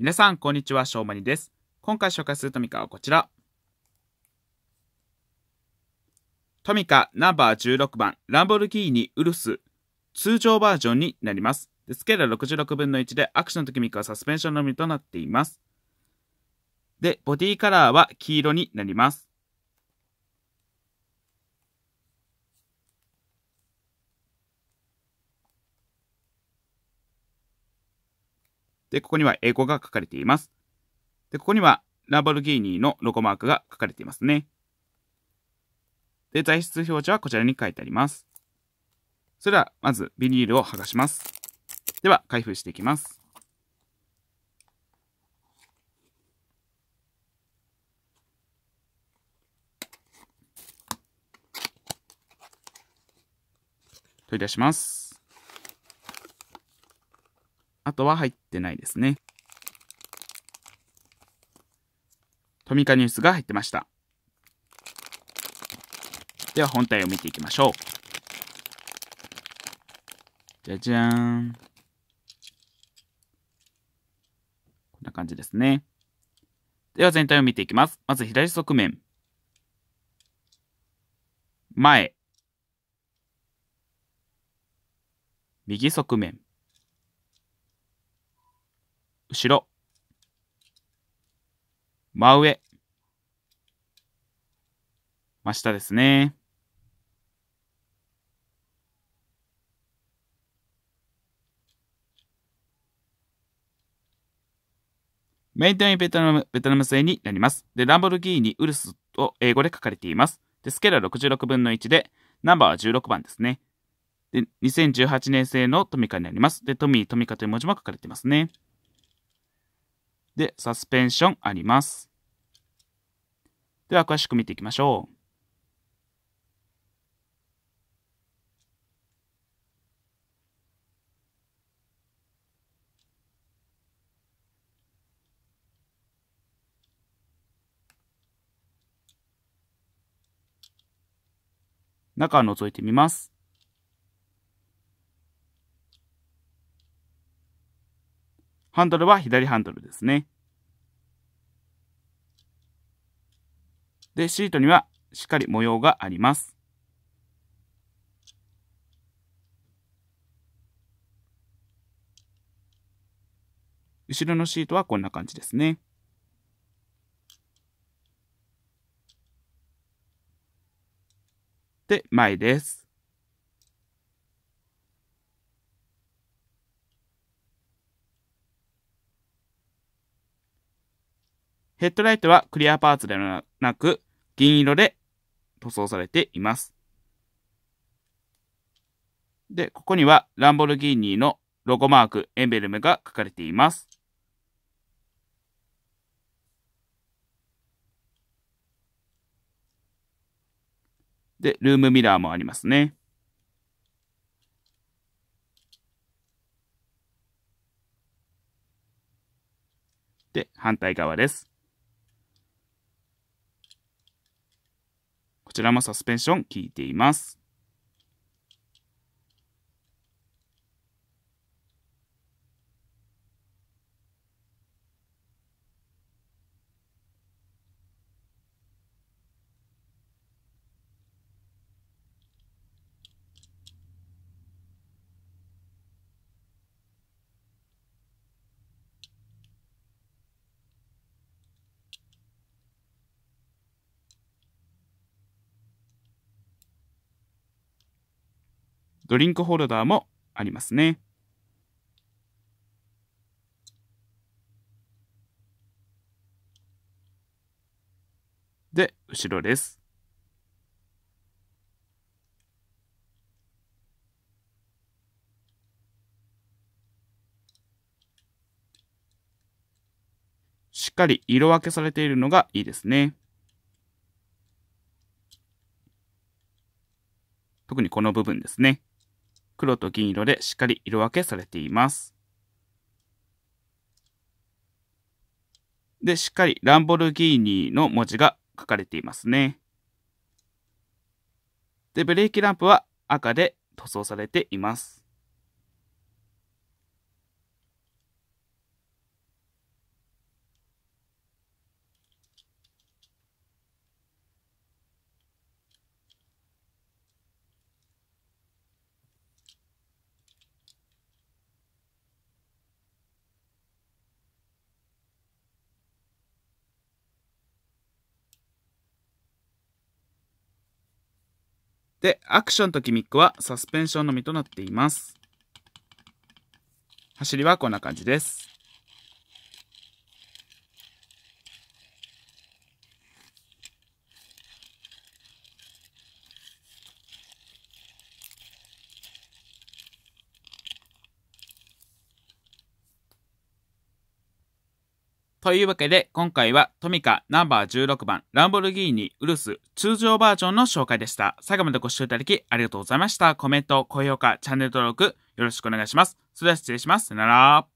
皆さん、こんにちは、しょうまにです。今回紹介するトミカはこちら。トミカナンバー16番、ランボルギーニウルス、通常バージョンになります。でスケール66分の1で、アクションとキミカはサスペンションのみとなっています。で、ボディカラーは黄色になります。で、ここには英語が書かれています。で、ここにはラボルギーニのロゴマークが書かれていますね。で、材質表示はこちらに書いてあります。それでは、まずビニールを剥がします。では、開封していきます。取り出します。あとは入ってないですね。トミカニュースが入ってました。では本体を見ていきましょう。じゃじゃーん。こんな感じですね。では全体を見ていきます。まず左側面。前。右側面。後ろ真上真下ですね。メイン単位ベトナム、ベトナム製になります。で、ランボルギーニ、ウルスと英語で書かれています。で、スケールは66分の1で、ナンバーは16番ですね。で、2018年製のトミカになります。で、トミー、トミカという文字も書かれていますね。で、サスペンションあります。では、詳しく見ていきましょう。中を覗いてみます。ハンドルは左ハンドルですね。で、シートにはしっかり模様があります。後ろのシートはこんな感じですね。で、前です。ヘッドライトはクリアパーツではなく銀色で塗装されています。で、ここにはランボルギーニのロゴマーク、エンベルムが書かれています。で、ルームミラーもありますね。で、反対側です。ちらもサスペンション聞いています。ドリンクホルダーもありますね。で、後ろです。しっかり色分けされているのがいいですね。特にこの部分ですね。黒と銀色でしっかり色分けされています。で、しっかりランボルギーニの文字が書かれていますね。で、ブレーキランプは赤で塗装されています。で、アクションとギミックはサスペンションのみとなっています。走りはこんな感じです。というわけで、今回はトミカナンバー16番ランボルギーニウルス通常バージョンの紹介でした。最後までご視聴いただきありがとうございました。コメント、高評価、チャンネル登録よろしくお願いします。それでは失礼します。さよなら。